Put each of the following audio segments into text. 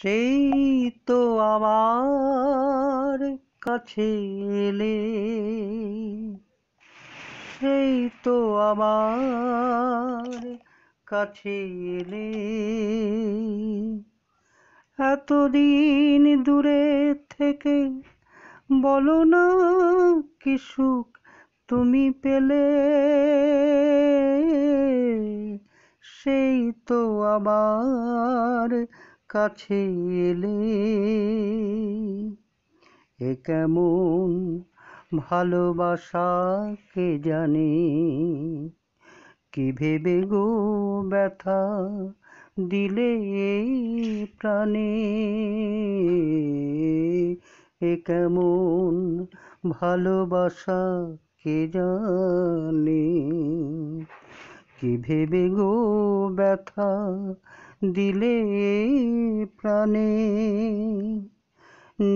সেই তো আবার কাছে এলে সেই তো আবার কাছে এলে এতদিন দূরে থেকে বলো না কি সুখ তুমি পেলে সেই তো আবার কাছে এলে এ কেমন ভালোবাসা কে জানে কি ভেবে গো ব্যথা দিলে প্রাণে এ কেমন ভালোবাসা কে জানে কে ভেবে গো ব্যথা দিলে প্রাণে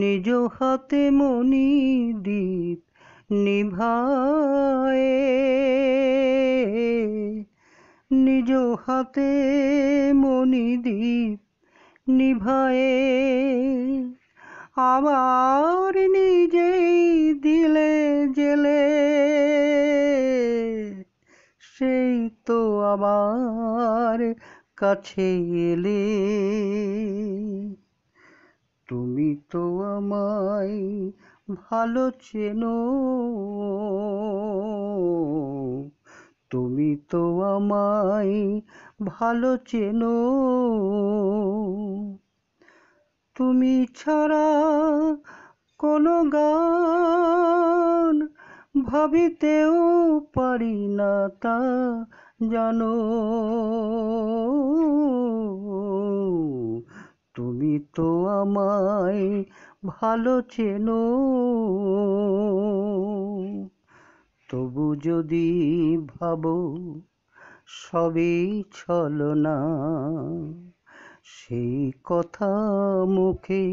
নিজ হাতে মনি দ্বীপ নিভায়ে নিজ হাতে মনি দ্বীপ নিভায়ে আবার নিজেই দিলে জেলে তো আমার কাছে এলে তুমি তো আমায় ভালো চেনো তুমি তো আমায় ভালো চেনো তুমি ছাড়া কোনো গা ভাবিতেও পারি না তা জানো তুমি তো আমায় ভালো চেনো তবু যদি ভাবো সবই না সেই কথা মুখে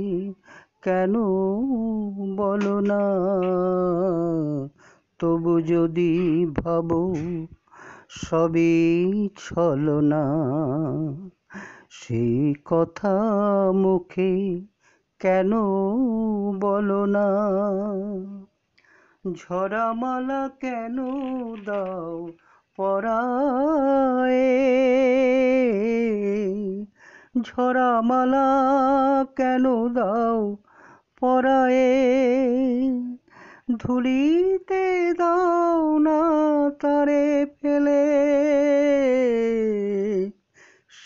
কেন বলো না তবু যদি ভাব সবই না সেই কথা মুখে কেন বলো না ঝরামালা কেন দাও পরায়ে ঝরামালা কেন দাও পরায়ে ধুলিতে দাও না তারে ফেলে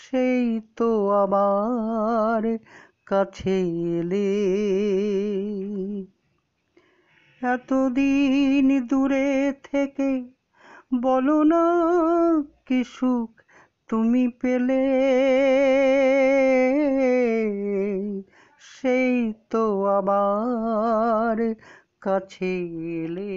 সেই তো আবার কাছে এলে এতদিন দূরে থেকে বলো না কি সুখ তুমি পেলে সেই তো আবার কাছে এলে